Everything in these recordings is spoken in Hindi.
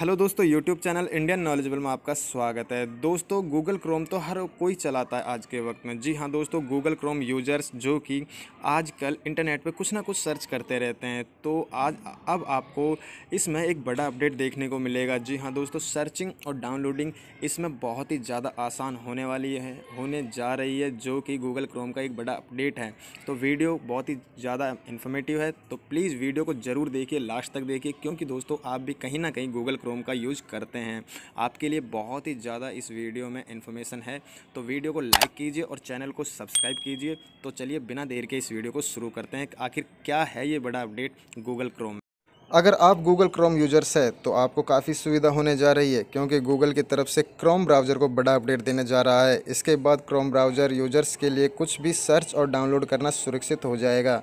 हेलो दोस्तों यूट्यूब चैनल इंडियन नॉलेजबल में आपका स्वागत है दोस्तों गूगल क्रोम तो हर कोई चलाता है आज के वक्त में जी हाँ दोस्तों गूगल क्रोम यूजर्स जो कि आजकल इंटरनेट पे कुछ ना कुछ सर्च करते रहते हैं तो आज अब आपको इसमें एक बड़ा अपडेट देखने को मिलेगा जी हाँ दोस्तों सर्चिंग और डाउनलोडिंग इसमें बहुत ही ज़्यादा आसान होने वाली है होने जा रही है जो कि गूगल क्रोम का एक बड़ा अपडेट है तो वीडियो बहुत ही ज़्यादा इन्फॉर्मेटिव है तो प्लीज़ वीडियो को ज़रूर देखिए लास्ट तक देखिए क्योंकि दोस्तों आप भी कहीं ना कहीं गूगल क्रोम का यूज करते हैं आपके लिए बहुत ही ज़्यादा इस वीडियो में इन्फॉर्मेशन है तो वीडियो को लाइक कीजिए और चैनल को सब्सक्राइब कीजिए तो चलिए बिना देर के इस वीडियो को शुरू करते हैं आखिर क्या है ये बड़ा अपडेट गूगल क्रोम अगर आप गूगल क्रोम यूजर्स है तो आपको काफ़ी सुविधा होने जा रही है क्योंकि गूगल की तरफ से क्रोम ब्राउज़र को बड़ा अपडेट देने जा रहा है इसके बाद क्रोम ब्राउज़र यूजर्स के लिए कुछ भी सर्च और डाउनलोड करना सुरक्षित हो जाएगा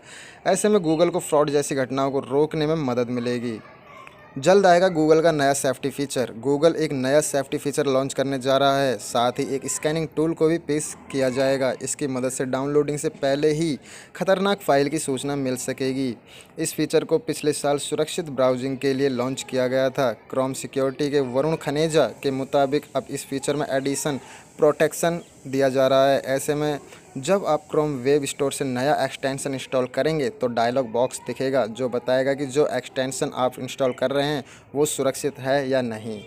ऐसे में गूगल को फ्रॉड जैसी घटनाओं को रोकने में मदद मिलेगी जल्द आएगा गूगल का नया सेफ्टी फीचर गूगल एक नया सेफ्टी फीचर लॉन्च करने जा रहा है साथ ही एक स्कैनिंग टूल को भी पेश किया जाएगा इसकी मदद से डाउनलोडिंग से पहले ही खतरनाक फाइल की सूचना मिल सकेगी इस फीचर को पिछले साल सुरक्षित ब्राउजिंग के लिए लॉन्च किया गया था क्रोम सिक्योरिटी के वरुण खनेजा के मुताबिक अब इस फीचर में एडिशन प्रोटेक्शन दिया जा रहा है ऐसे में जब आप क्रोम वेब स्टोर से नया एक्सटेंशन इंस्टॉल करेंगे तो डायलॉग बॉक्स दिखेगा जो बताएगा कि जो एक्सटेंशन आप इंस्टॉल कर रहे हैं वो सुरक्षित है या नहीं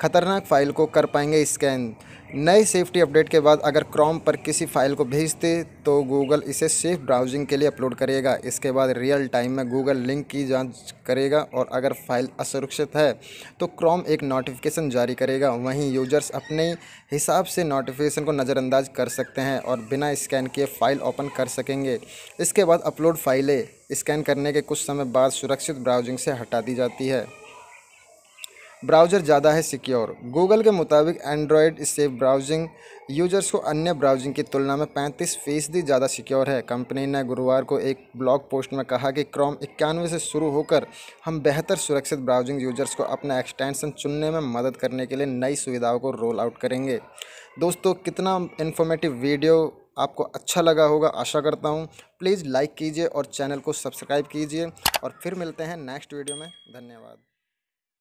खतरनाक फाइल को कर पाएंगे स्कैन नए सेफ्टी अपडेट के बाद अगर क्रोम पर किसी फाइल को भेजते तो गूगल इसे सेफ ब्राउजिंग के लिए अपलोड करेगा इसके बाद रियल टाइम में गूगल लिंक की जांच करेगा और अगर फाइल असुरक्षित है तो क्रोम एक नोटिफिकेशन जारी करेगा वहीं यूजर्स अपने हिसाब से नोटिफिकेशन को नज़रअंदाज कर सकते हैं और बिना स्कैन किए फाइल ओपन कर सकेंगे इसके बाद अपलोड फाइलें स्कैन करने के कुछ समय बाद सुरक्षित ब्राउजिंग से हटा दी जाती है ब्राउज़र ज़्यादा है सिक्योर गूगल के मुताबिक एंड्रॉयड सेफ ब्राउजिंग यूजर्स को अन्य ब्राउजिंग की तुलना में 35 फीसदी ज़्यादा सिक्योर है कंपनी ने गुरुवार को एक ब्लॉग पोस्ट में कहा कि क्रोम इक्यानवे से शुरू होकर हम बेहतर सुरक्षित ब्राउजिंग यूजर्स को अपना एक्सटेंशन चुनने में मदद करने के लिए नई सुविधाओं को रोल आउट करेंगे दोस्तों कितना इन्फॉर्मेटिव वीडियो आपको अच्छा लगा होगा आशा करता हूँ प्लीज़ लाइक कीजिए और चैनल को सब्सक्राइब कीजिए और फिर मिलते हैं नेक्स्ट वीडियो में धन्यवाद